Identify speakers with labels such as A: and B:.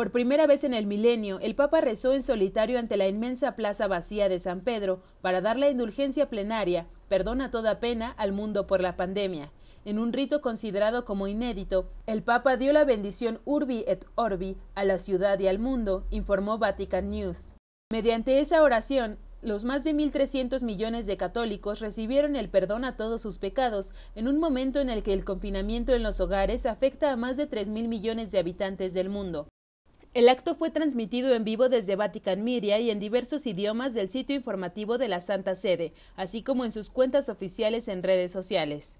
A: Por primera vez en el milenio, el Papa rezó en solitario ante la inmensa plaza vacía de San Pedro para dar la indulgencia plenaria, a toda pena, al mundo por la pandemia. En un rito considerado como inédito, el Papa dio la bendición Urbi et Orbi a la ciudad y al mundo, informó Vatican News. Mediante esa oración, los más de 1.300 millones de católicos recibieron el perdón a todos sus pecados, en un momento en el que el confinamiento en los hogares afecta a más de 3.000 millones de habitantes del mundo. El acto fue transmitido en vivo desde Vatican Miria y en diversos idiomas del sitio informativo de la Santa Sede, así como en sus cuentas oficiales en redes sociales.